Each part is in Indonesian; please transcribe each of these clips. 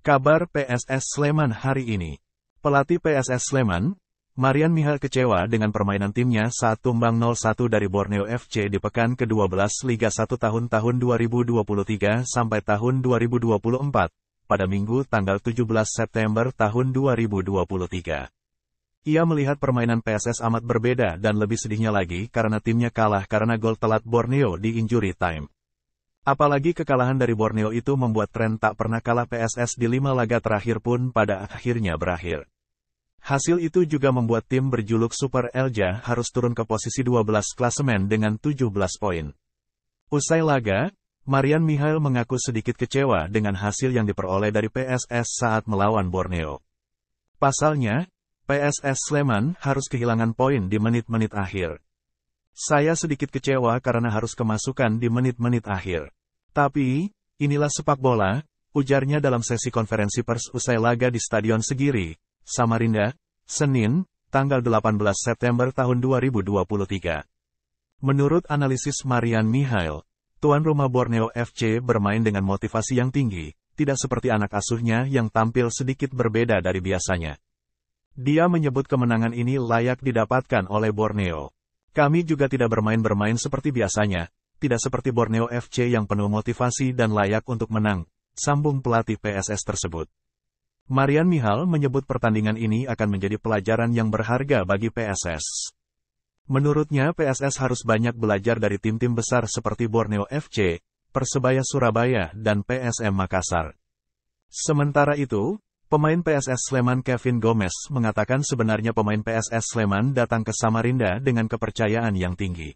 Kabar PSS Sleman hari ini. Pelatih PSS Sleman, Marian Mihal kecewa dengan permainan timnya saat tumbang 0-1 dari Borneo FC di pekan ke-12 Liga 1 tahun tahun 2023 sampai tahun 2024 pada Minggu tanggal 17 September tahun 2023. Ia melihat permainan PSS amat berbeda dan lebih sedihnya lagi karena timnya kalah karena gol telat Borneo di injury time. Apalagi kekalahan dari Borneo itu membuat tren tak pernah kalah PSS di lima laga terakhir pun pada akhirnya berakhir. Hasil itu juga membuat tim berjuluk Super Elja harus turun ke posisi 12 klasemen dengan 17 poin. Usai laga, Marian Mihail mengaku sedikit kecewa dengan hasil yang diperoleh dari PSS saat melawan Borneo. Pasalnya, PSS Sleman harus kehilangan poin di menit-menit akhir. Saya sedikit kecewa karena harus kemasukan di menit-menit akhir. Tapi, inilah sepak bola, ujarnya dalam sesi konferensi pers usai laga di Stadion Segiri, Samarinda, Senin, tanggal 18 September tahun 2023. Menurut analisis Marian Mihail, tuan rumah Borneo FC bermain dengan motivasi yang tinggi, tidak seperti anak asuhnya yang tampil sedikit berbeda dari biasanya. Dia menyebut kemenangan ini layak didapatkan oleh Borneo. Kami juga tidak bermain-bermain seperti biasanya, tidak seperti Borneo FC yang penuh motivasi dan layak untuk menang, sambung pelatih PSS tersebut. Marian Mihal menyebut pertandingan ini akan menjadi pelajaran yang berharga bagi PSS. Menurutnya PSS harus banyak belajar dari tim-tim besar seperti Borneo FC, Persebaya Surabaya, dan PSM Makassar. Sementara itu, pemain PSS Sleman Kevin Gomez mengatakan sebenarnya pemain PSS Sleman datang ke Samarinda dengan kepercayaan yang tinggi.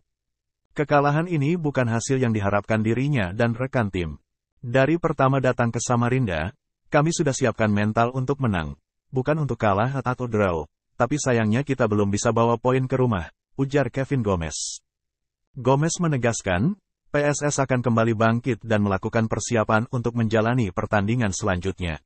Kekalahan ini bukan hasil yang diharapkan dirinya dan rekan tim. Dari pertama datang ke Samarinda, kami sudah siapkan mental untuk menang. Bukan untuk kalah atau draw. Tapi sayangnya kita belum bisa bawa poin ke rumah, ujar Kevin Gomez. Gomez menegaskan, PSS akan kembali bangkit dan melakukan persiapan untuk menjalani pertandingan selanjutnya.